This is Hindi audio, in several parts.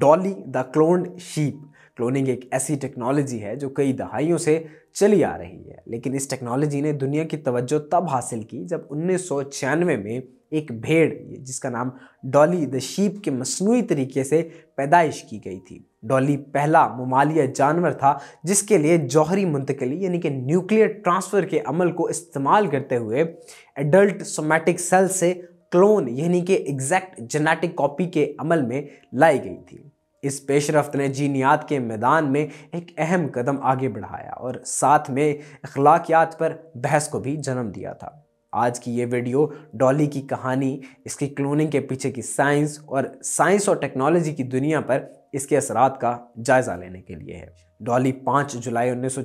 Dolly the cloned sheep cloning एक ऐसी टेक्नोलॉजी है जो कई दहाइयों से चली आ रही है लेकिन इस टेक्नोलॉजी ने दुनिया की तवज्जो तब हासिल की जब उन्नीस में एक भेड़ जिसका नाम डॉली द शीप के मसनू तरीके से पैदाइश की गई थी डॉली पहला ममालिया जानवर था जिसके लिए जौहरी मुंतकली यानी कि न्यूक्लियर ट्रांसफ़र के अमल को इस्तेमाल करते हुए एडल्ट सोमैटिक सेल से क्लोन यानी कि एग्जैक्ट जेनेटिक कॉपी के अमल में लाई गई थी इस रफ्त ने जीनियात के मैदान में एक अहम कदम आगे बढ़ाया और साथ में अखलाकियात पर बहस को भी जन्म दिया था आज की ये वीडियो डॉली की कहानी इसकी क्लोनिंग के पीछे की साइंस और साइंस और टेक्नोलॉजी की दुनिया पर इसके असरात का जायज़ा लेने के लिए है डॉली 5 जुलाई उन्नीस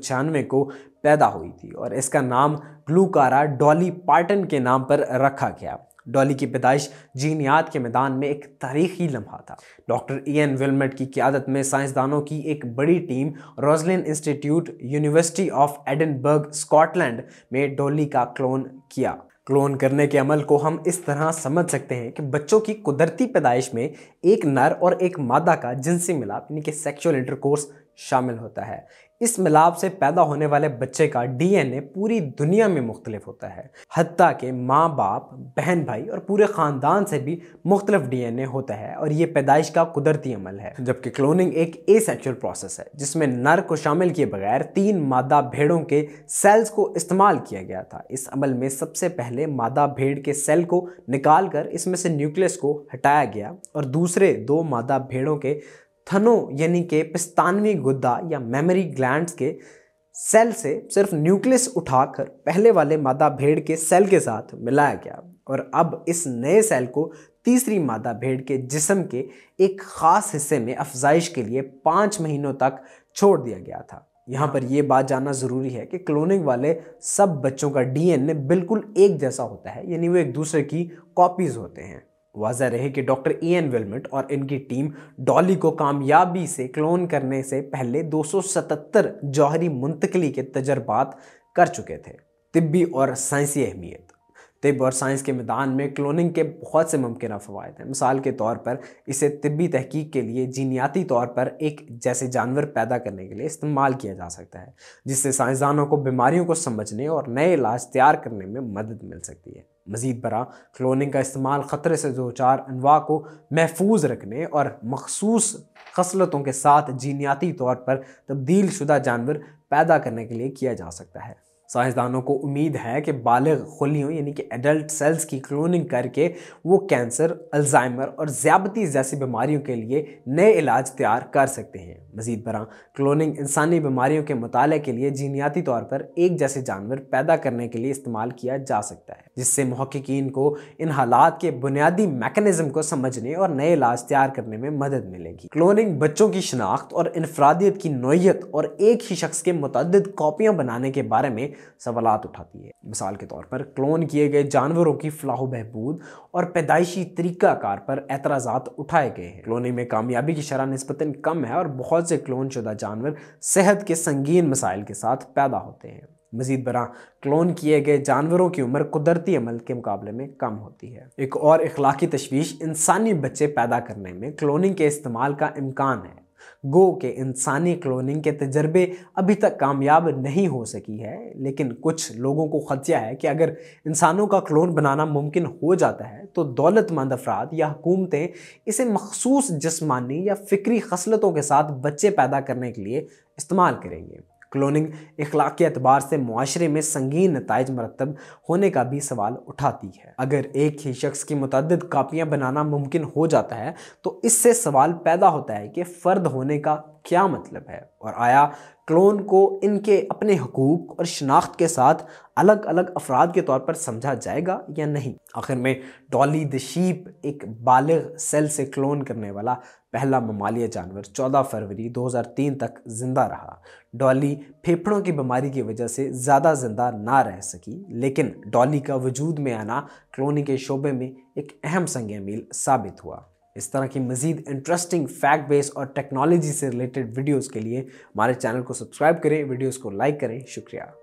को पैदा हुई थी और इसका नाम ग्लूकारा डॉली पार्टन के नाम पर रखा गया डॉली की पैदाइश जीनियात के मैदान में एक तारीखी लम्हा था डॉक्टर ई एन विलमेट की क्यादत में साइंसदानों की एक बड़ी team Roslin institute university of Edinburgh Scotland में डॉली का क्लोन किया क्लोन करने के अमल को हम इस तरह समझ सकते हैं कि बच्चों की कुदरती पैदाइश में एक नर और एक मादा का जिनसी मिलाप यानी कि सेक्सुअल इंटरकोर्स शामिल होता है इस मिलाप से पैदा होने वाले बच्चे का डीएनए पूरी दुनिया में मुख्तलिफ होता है हती के माँ बाप बहन भाई और पूरे ख़ानदान से भी मुख्तलिफ डीएनए होता है और ये पैदाइश का कुदरती अमल है जबकि क्लोनिंग एक ए सेक्चुअल प्रोसेस है जिसमें नर को शामिल किए बगैर तीन मादा भेड़ों के सेल्स को इस्तेमाल किया गया था इस अमल में सबसे पहले मादा भेड़ के सेल को निकाल कर इसमें से न्यूक्लियस को हटाया गया और दूसरे दूसरे दो मादा भेड़ों के थनों यानी के पिस्तानवी गुद्दा या मेमोरी ग्लैंड्स के सेल से सिर्फ न्यूक्लियस उठाकर पहले वाले मादा भेड़ के सेल के साथ मिलाया गया और अब इस नए सेल को तीसरी मादा भेड़ के जिसम के एक ख़ास हिस्से में अफजाइश के लिए पाँच महीनों तक छोड़ दिया गया था यहाँ पर यह बात जानना ज़रूरी है कि क्लोनिंग वाले सब बच्चों का डीएनए बिल्कुल एक जैसा होता है यानी वो एक दूसरे की कॉपीज़ होते हैं वाजह रहे कि डॉक्टर ई एन विलमिट और इनकी टीम डॉली को कामयाबी से क्लोन करने से पहले 277 जौहरी मुंतकली के तजर्बात कर चुके थे तिब्बी और साइंसी अहमियत तिब और साइंस के मैदान में क्लोनिंग के बहुत से मुमकिन फ़वाद हैं मिसाल के तौर पर इसे तिब्बी तहकीक के लिए जीनियाती तौर पर एक जैसे जानवर पैदा करने के लिए इस्तेमाल किया जा सकता है जिससे साइंसदानों को बीमारियों को समझने और नए इलाज तैयार करने में मदद मिल सकती है मज़ीद बरा क्लोनिंग का इस्तेमाल ख़तरे से दो चार अनवा को महफूज रखने और मखसूस खसलतों के साथ जीनियाती तौर पर तब्दील शुदा जानवर पैदा करने के लिए किया जा सकता है साइंसदानों को उम्मीद है कि बालग खुलियों यानी कि एडल्ट सेल्स की क्लोनिंग करके वो कैंसर अल्जाइमर और ज़्यादती जैसी बीमारियों के लिए नए इलाज तैयार कर सकते हैं मजीद बरा क्लोनिंग इंसानी बीमारियों के मताले के लिए जीनियाती तौर पर एक जैसे जानवर पैदा करने के लिए इस्तेमाल किया जा सकता है जिससे महक्कीन को इन हालात के बुनियादी मैकेनिज्म को समझने और नए इलाज तैयार करने में मदद मिलेगी क्लोनिंग बच्चों की शनाख्त और इनफरादियत की नोयत और एक ही शख्स के मतद कापियाँ बनाने के बारे में सवाल उठाती है मिसाल के तौर पर क्लोन किए गए जानवरों की फलाह बहबूद और पैदाइशी तरीक़ाकार पर एतराज उठाए गए हैं क्लोनिंग में कामयाबी की शरह नस्बता कम है और बहुत बहुत से क्लोन शुदा जानवर सेहत के संगीन मसाइल के साथ पैदा होते हैं मजीद बरा क्लोन किए गए जानवरों की उम्र कुदरती अमल के मुकाबले में कम होती है एक और इखलाकी तशवीश इंसानी बच्चे पैदा करने में क्लोनिंग के इस्तेमाल का इम्कान है गो के इंसानी क्लोनिंग के तजर्बे अभी तक कामयाब नहीं हो सकी है लेकिन कुछ लोगों को खदशा है कि अगर इंसानों का क्लोन बनाना मुमकिन हो जाता है तो दौलतमंद अफराद या हुकूमतें इसे मखसूस जिसमानी या फ़िक्री खसलतों के साथ बच्चे पैदा करने के लिए इस्तेमाल करेंगे क्लोनिंग इखलाक के अतबार से माशरे में संगीन नतज मरतब होने का भी सवाल उठाती है अगर एक ही शख्स की मतद कापियाँ बनाना मुमकिन हो जाता है तो इससे सवाल पैदा होता है कि फ़र्द होने का क्या मतलब है और आया क्लोन को इनके अपने हकूक और शनाख्त के साथ अलग अलग अफराद के तौर पर समझा जाएगा या नहीं आखिर में डॉली द शीप एक बालग सेल से क्लोन करने वाला पहला ममालिया जानवर 14 फरवरी 2003 तक ज़िंदा रहा डॉली फेफड़ों की बीमारी की वजह से ज़्यादा ज़िंदा ना रह सकी लेकिन डॉली का वजूद में आना क्लोनी के शोबे में एक अहम संग मील साबित हुआ इस तरह की मज़ीद इंटरेस्टिंग फैक्ट बेस और टेक्नोलॉजी से रिलेटेड वीडियोस के लिए हमारे चैनल को सब्सक्राइब करें वीडियोस को लाइक करें शुक्रिया